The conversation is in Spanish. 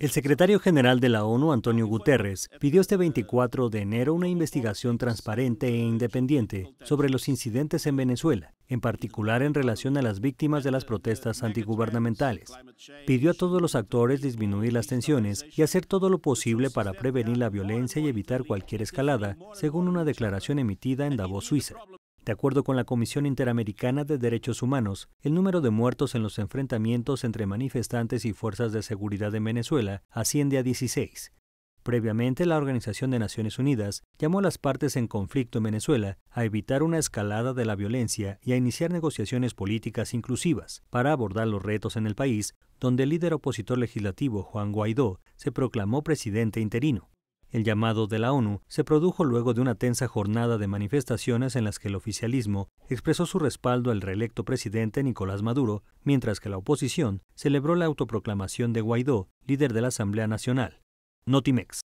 El secretario general de la ONU, Antonio Guterres, pidió este 24 de enero una investigación transparente e independiente sobre los incidentes en Venezuela, en particular en relación a las víctimas de las protestas antigubernamentales. Pidió a todos los actores disminuir las tensiones y hacer todo lo posible para prevenir la violencia y evitar cualquier escalada, según una declaración emitida en Davos, Suiza. De acuerdo con la Comisión Interamericana de Derechos Humanos, el número de muertos en los enfrentamientos entre manifestantes y fuerzas de seguridad de Venezuela asciende a 16. Previamente, la Organización de Naciones Unidas llamó a las partes en conflicto en Venezuela a evitar una escalada de la violencia y a iniciar negociaciones políticas inclusivas para abordar los retos en el país, donde el líder opositor legislativo Juan Guaidó se proclamó presidente interino. El llamado de la ONU se produjo luego de una tensa jornada de manifestaciones en las que el oficialismo expresó su respaldo al reelecto presidente Nicolás Maduro, mientras que la oposición celebró la autoproclamación de Guaidó, líder de la Asamblea Nacional. Notimex.